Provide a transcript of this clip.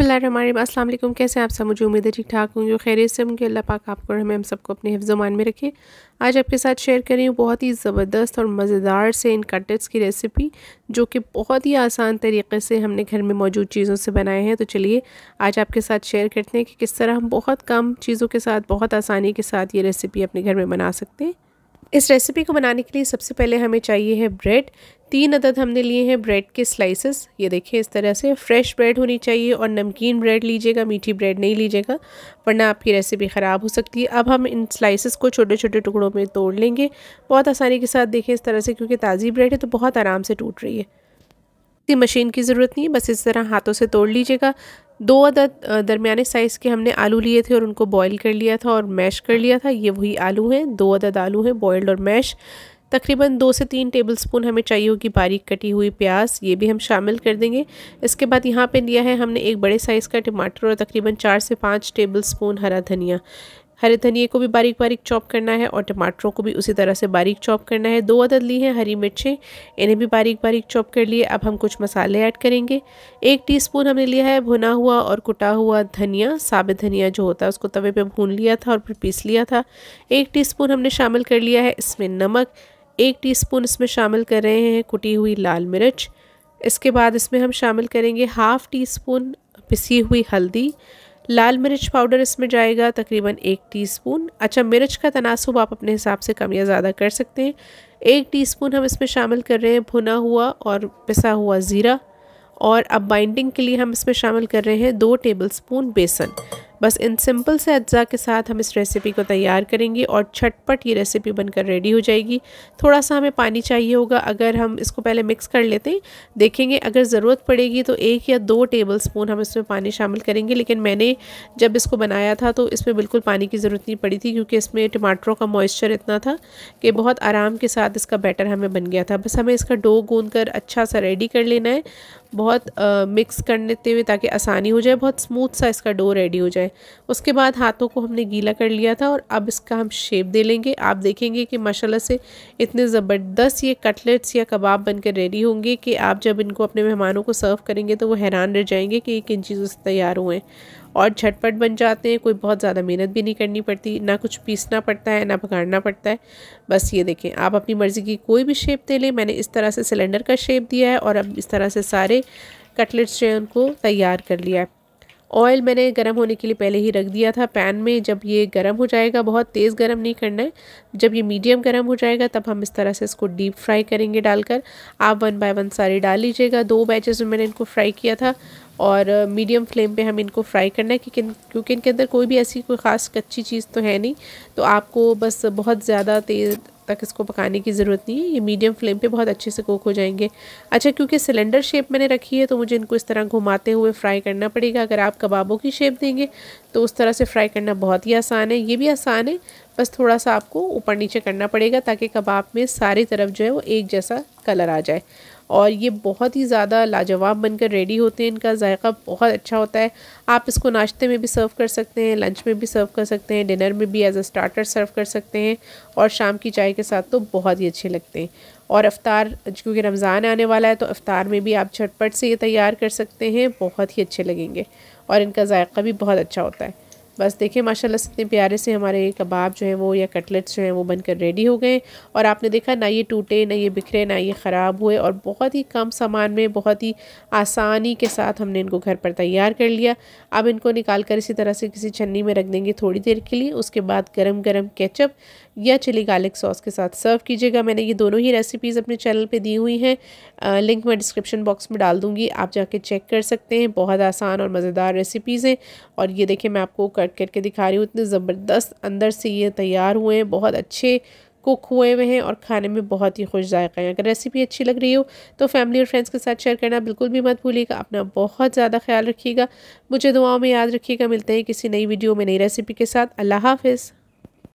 बसमिलकुम कैसे आप सब मुझे उम्मीद है ठीक ठाक होंगे खैरियत से होंगे अल्लाह पाक आपको हमें हम सबको अपने हिफ्जमान में रखे आज आपके साथ शेयर कर रही हूँ बहुत ही ज़बरदस्त और मज़ेदार से इन कटलेट्स की रेसिपी जो कि बहुत ही आसान तरीके से हमने घर में मौजूद चीज़ों से बनाए हैं तो चलिए आज आपके साथ शेयर करते हैं कि किस तरह हम बहुत कम चीज़ों के साथ बहुत आसानी के साथ ये रेसिपी अपने घर में बना सकते हैं इस रेसिपी को बनाने के लिए सबसे पहले हमें चाहिए है ब्रेड तीन अदद हमने लिए हैं ब्रेड के स्लाइसेस ये देखिए इस तरह से फ्रेश ब्रेड होनी चाहिए और नमकीन ब्रेड लीजिएगा मीठी ब्रेड नहीं लीजिएगा वरना आपकी रेसिपी ख़राब हो सकती है अब हम इन स्लाइसेस को छोटे छोटे टुकड़ों में तोड़ लेंगे बहुत आसानी के साथ देखें इस तरह से क्योंकि ताज़ी ब्रेड है तो बहुत आराम से टूट रही है किसी मशीन की ज़रूरत नहीं बस इस तरह हाथों से तोड़ लीजिएगा दो अदद दरमियाने साइज़ के हमने आलू लिए थे और उनको बॉयल कर लिया था और मैश कर लिया था ये वही आलू हैं दो अदद आलू हैं बॉयल्ड और मैश तकरीबन दो से तीन टेबल स्पून हमें चाहिए होगी बारीक कटी हुई प्याज ये भी हम शामिल कर देंगे इसके बाद यहाँ पे लिया है हमने एक बड़े साइज़ का टमाटर और तकरीबन चार से पाँच टेबल स्पून हरा धनिया हरे धनिए को भी बारीक बारीक चॉप करना है और टमाटरों को भी उसी तरह से बारीक चॉप करना है दो अदद ली हैं हरी मिर्चें इन्हें भी बारीक बारीक चॉप कर लिए अब हम कुछ मसाले ऐड करेंगे एक टीस्पून हमने लिया है भुना हुआ और कुटा हुआ धनिया साबित धनिया जो होता है उसको तवे पर भून लिया था और फिर पीस लिया था एक टी हमने शामिल कर लिया है इसमें नमक एक टीस्पून इसमें शामिल कर रहे हैं कुटी हुई लाल मिर्च इसके बाद इसमें हम शामिल करेंगे हाफ़ टी स्पून पिसी हुई हल्दी लाल मिर्च पाउडर इसमें जाएगा तकरीबन एक टीस्पून अच्छा मिर्च का तनासब आप अपने हिसाब से कम या ज़्यादा कर सकते हैं एक टीस्पून हम इसमें शामिल कर रहे हैं भुना हुआ और पिसा हुआ ज़ीरा और अब बाइंडिंग के लिए हम इसमें शामिल कर रहे हैं दो टेबलस्पून बेसन बस इन सिंपल से अज्जा के साथ हम इस रेसिपी को तैयार करेंगे और छटपट ये रेसिपी बनकर रेडी हो जाएगी थोड़ा सा हमें पानी चाहिए होगा अगर हम इसको पहले मिक्स कर लेते हैं देखेंगे अगर ज़रूरत पड़ेगी तो एक या दो टेबल स्पून हम इसमें पानी शामिल करेंगे लेकिन मैंने जब इसको बनाया था तो इसमें बिल्कुल पानी की ज़रूरत नहीं पड़ी थी क्योंकि इसमें टमाटरों का मॉइस्चर इतना था कि बहुत आराम के साथ इसका बैटर हमें बन गया था बस हमें इसका डो गूंद कर अच्छा सा रेडी कर लेना है बहुत आ, मिक्स कर लेते हुए ताकि आसानी हो जाए बहुत स्मूथ सा इसका डो रेडी हो जाए उसके बाद हाथों को हमने गीला कर लिया था और अब इसका हम शेप दे लेंगे आप देखेंगे कि माशाल्लाह से इतने ज़बरदस्त ये कटलेट्स या कबाब बनकर रेडी होंगे कि आप जब इनको अपने मेहमानों को सर्व करेंगे तो वो हैरान रह जाएंगे कि ये किन चीज़ों से तैयार हुए और झटपट बन जाते हैं कोई बहुत ज़्यादा मेहनत भी नहीं करनी पड़ती ना कुछ पीसना पड़ता है ना भगाड़ना पड़ता है बस ये देखें आप अपनी मर्ज़ी की कोई भी शेप दे लें मैंने इस तरह से सिलेंडर का शेप दिया है और अब इस तरह से सारे कटलेट्स जो है उनको तैयार कर लिया है ऑयल मैंने गर्म होने के लिए पहले ही रख दिया था पैन में जब ये गर्म हो जाएगा बहुत तेज़ गरम नहीं करना है जब ये मीडियम गर्म हो जाएगा तब हम इस तरह से इसको डीप फ्राई करेंगे डालकर आप वन बाय वन सारे डाल लीजिएगा दो बैचेस में मैंने इनको फ्राई किया था और मीडियम uh, फ्लेम पे हम इनको फ्राई करना है क्योंकि क्योंकि इनके अंदर कोई भी ऐसी कोई ख़ास कच्ची चीज़ तो है नहीं तो आपको बस बहुत ज़्यादा तेज़ तक इसको पकाने की ज़रूरत नहीं है ये मीडियम फ्लेम पे बहुत अच्छे से कुक हो जाएंगे अच्छा क्योंकि सिलेंडर शेप मैंने रखी है तो मुझे इनको इस तरह घुमाते हुए फ्राई करना पड़ेगा अगर आप कबाबों की शेप देंगे तो उस तरह से फ्राई करना बहुत ही आसान है ये भी आसान है बस थोड़ा सा आपको ऊपर नीचे करना पड़ेगा ताकि कबाब में सारी तरफ जो है वो एक जैसा कलर आ जाए और ये बहुत ही ज़्यादा लाजवाब बनकर रेडी होते हैं इनका जायका बहुत अच्छा होता है आप इसको नाश्ते में भी सर्व कर सकते हैं लंच में भी सर्व कर सकते हैं डिनर में भी एज अ स्टार्टर सर्व कर सकते हैं और शाम की चाय के साथ तो बहुत ही अच्छे लगते हैं और अफ्तार क्योंकि रमज़ान आने वाला है तो अफ्तार में भी आप झटपट से ये तैयार कर सकते हैं बहुत ही अच्छे लगेंगे और इनका जायका भी बहुत अच्छा होता है बस देखिए माशाल्लाह से इतने प्यारे से हमारे कबाब जो है वो या कटलेट्स जो हैं वो बनकर रेडी हो गए और आपने देखा ना ये टूटे ना ये बिखरे ना ये ख़राब हुए और बहुत ही कम सामान में बहुत ही आसानी के साथ हमने इनको घर पर तैयार कर लिया अब इनको निकाल कर इसी तरह से किसी छन्नी में रख देंगे थोड़ी देर के लिए उसके बाद गर्म गर्म केचप या चिली गार्लिक सॉस के साथ सर्व कीजिएगा मैंने ये दोनों ही रेसिपीज़ अपने चैनल पर दी हुई हैं लिंक मैं डिस्क्रिप्शन बॉक्स में डाल दूँगी आप जाके चेक कर सकते हैं बहुत आसान और मज़ेदार रेसिपीज़ हैं और ये देखें मैं आपको कट रख करके दिखा रही हूँ इतने ज़बरदस्त अंदर से ये तैयार हुए हैं बहुत अच्छे कुक हुए हुए हैं और खाने में बहुत ही खुश जायका है अगर रेसिपी अच्छी लग रही हो तो फैमिली और फ्रेंड्स के साथ शेयर करना बिल्कुल भी मत भूलिएगा अपना बहुत ज़्यादा ख्याल रखिएगा मुझे दुआओं में याद रखिएगा मिलते हैं किसी नई वीडियो में नई रेसिपी के साथ अल्लाह हाफिज़